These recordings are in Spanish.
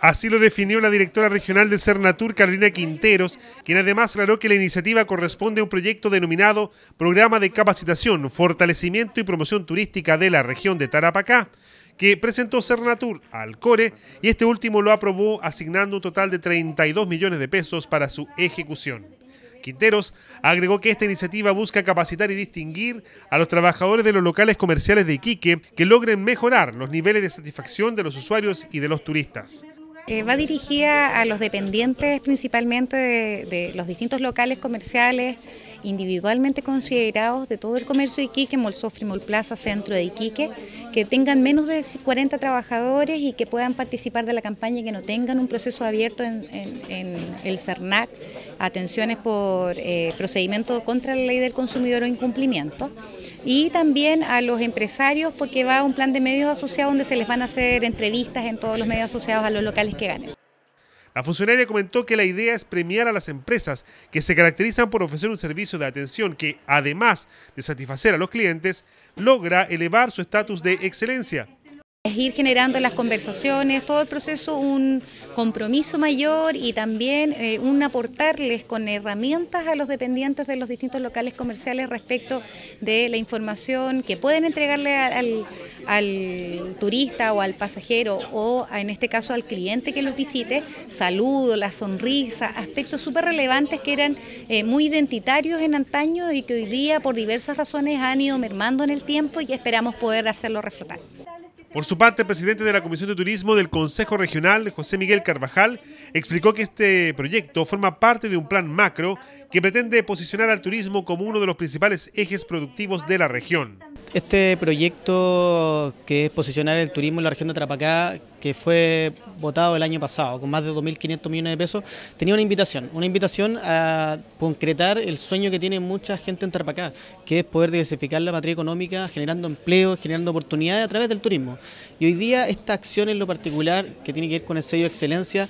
Así lo definió la directora regional de Cernatur, Carolina Quinteros, quien además aclaró que la iniciativa corresponde a un proyecto denominado Programa de Capacitación, Fortalecimiento y Promoción Turística de la región de Tarapacá, que presentó Cernatur al CORE y este último lo aprobó asignando un total de 32 millones de pesos para su ejecución. Quinteros agregó que esta iniciativa busca capacitar y distinguir a los trabajadores de los locales comerciales de Iquique que logren mejorar los niveles de satisfacción de los usuarios y de los turistas. Eh, va dirigida a los dependientes principalmente de los distintos locales comerciales individualmente considerados de todo el comercio de Iquique, Molsofri, Molplaza, Centro de Iquique, que tengan menos de 40 trabajadores y que puedan participar de la campaña y que no tengan un proceso abierto en, el CERNAC, atenciones por eh, procedimiento contra la ley del consumidor o incumplimiento y también a los empresarios porque va a un plan de medios asociados donde se les van a hacer entrevistas en todos los medios asociados a los locales que ganen. La funcionaria comentó que la idea es premiar a las empresas que se caracterizan por ofrecer un servicio de atención que, además de satisfacer a los clientes, logra elevar su estatus de excelencia. Es ir generando las conversaciones, todo el proceso, un compromiso mayor y también eh, un aportarles con herramientas a los dependientes de los distintos locales comerciales respecto de la información que pueden entregarle al, turista o al pasajero o en este caso al cliente que los visite, saludo, la sonrisa, aspectos súper relevantes que eran eh, muy identitarios en antaño y que hoy día por diversas razones han ido mermando en el tiempo y esperamos poder hacerlo reflotar. Por su parte, el presidente de la Comisión de Turismo del Consejo Regional, José Miguel Carvajal, explicó que este proyecto forma parte de un plan macro que pretende posicionar al turismo como uno de los principales ejes productivos de la región. Este proyecto que es posicionar el turismo en la región de Tarapacá, que fue votado el año pasado con más de 2.500 millones de pesos, tenía una invitación, una invitación a concretar el sueño que tiene mucha gente en Tarapacá, que es poder diversificar la materia económica generando empleo, generando oportunidades a través del turismo. Y hoy día esta acción en lo particular, que tiene que ver con el sello de excelencia,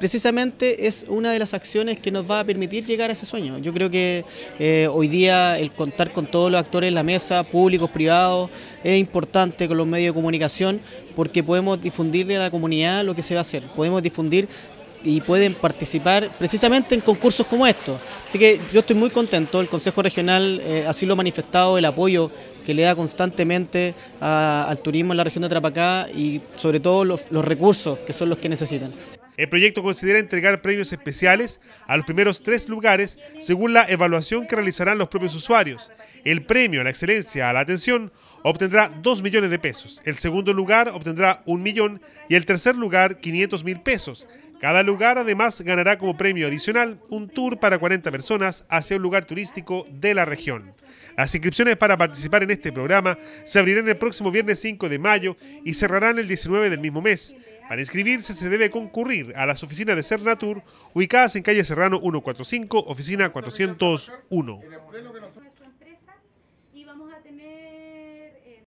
precisamente es una de las acciones que nos va a permitir llegar a ese sueño. Yo creo que eh, hoy día el contar con todos los actores en la mesa, públicos, privados, es importante con los medios de comunicación porque podemos difundirle a la comunidad lo que se va a hacer, podemos difundir y pueden participar precisamente en concursos como estos. Así que yo estoy muy contento, el Consejo Regional eh, así lo ha manifestado, el apoyo que le da constantemente al turismo en la región de Trapacá y sobre todo los, los recursos que son los que necesitan. El proyecto considera entregar premios especiales a los primeros tres lugares según la evaluación que realizarán los propios usuarios. El premio a la excelencia, a la atención, obtendrá 2 millones de pesos. El segundo lugar obtendrá 1 millón y el tercer lugar 500 mil pesos. Cada lugar además ganará como premio adicional un tour para 40 personas hacia un lugar turístico de la región. Las inscripciones para participar en este programa se abrirán el próximo viernes 5 de mayo y cerrarán el 19 del mismo mes. Para inscribirse se debe concurrir a las oficinas de Cernatur, ubicadas en calle Serrano 145, oficina 401.